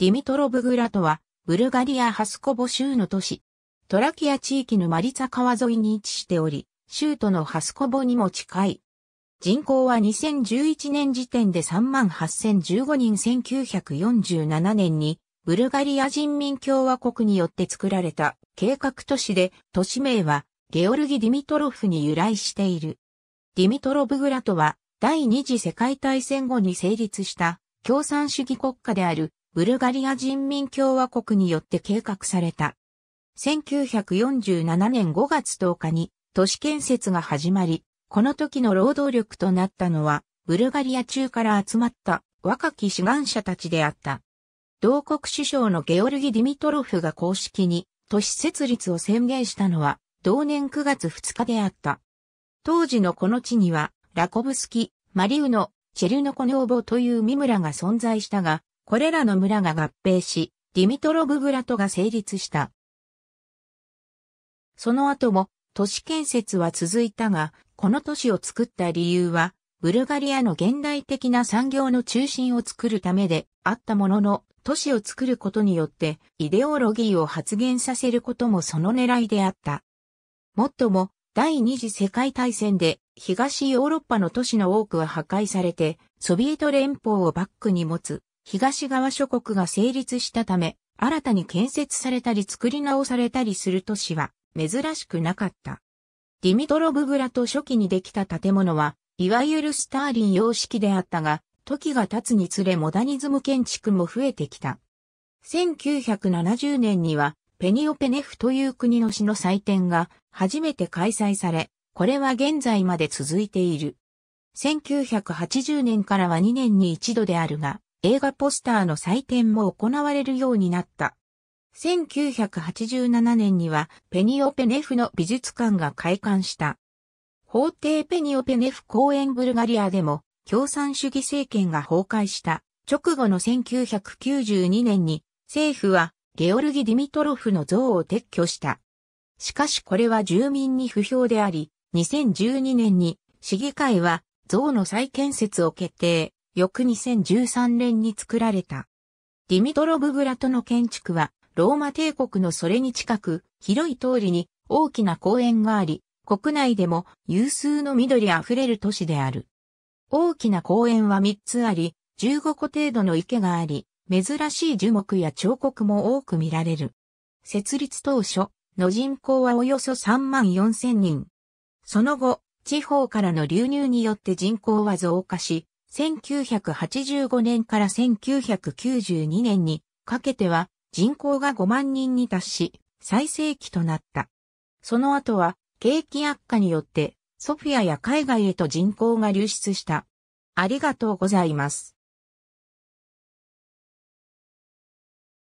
ディミトロブグラトは、ブルガリア・ハスコボ州の都市。トラキア地域のマリツァ川沿いに位置しており、州都のハスコボにも近い。人口は2011年時点で38,015人1947年に、ブルガリア人民共和国によって作られた計画都市で、都市名はゲオルギ・ディミトロフに由来している。ディミトロブグラトは、第二次世界大戦後に成立した共産主義国家であるブルガリア人民共和国によって計画された。1947年5月10日に都市建設が始まり、この時の労働力となったのは、ブルガリア中から集まった若き志願者たちであった。同国首相のゲオルギ・ディミトロフが公式に都市設立を宣言したのは、同年9月2日であった。当時のこの地には、ラコブスキ、マリウノ、チェルノコヌオボというミムラが存在したが、これらの村が合併し、ディミトロブグラトが成立した。その後も都市建設は続いたが、この都市を作った理由は、ブルガリアの現代的な産業の中心を作るためであったものの、都市を作ることによってイデオロギーを発現させることもその狙いであった。もっとも、第二次世界大戦で東ヨーロッパの都市の多くは破壊されて、ソビエト連邦をバックに持つ東側諸国が成立したため、新たに建設されたり作り直されたりする都市は珍しくなかった。ディミトロブグラと初期にできた建物は、いわゆるスターリン様式であったが、時が経つにつれモダニズム建築も増えてきた。1970年には、ペニオペネフという国の詩の祭典が初めて開催され、これは現在まで続いている。1980年からは2年に一度であるが、映画ポスターの採点も行われるようになった。1987年にはペニオペネフの美術館が開館した。法廷ペニオペネフ公園ブルガリアでも共産主義政権が崩壊した直後の1992年に政府はゲオルギ・ディミトロフの像を撤去した。しかしこれは住民に不評であり、2012年に市議会は像の再建設を決定。翌2013年に作られた。ディミトロブグラトの建築は、ローマ帝国のそれに近く、広い通りに大きな公園があり、国内でも有数の緑あふれる都市である。大きな公園は3つあり、15個程度の池があり、珍しい樹木や彫刻も多く見られる。設立当初、の人口はおよそ3万4千人。その後、地方からの流入によって人口は増加し、1985年から1992年にかけては人口が5万人に達し、最盛期となった。その後は景気悪化によってソフィアや海外へと人口が流出した。ありがとうございます。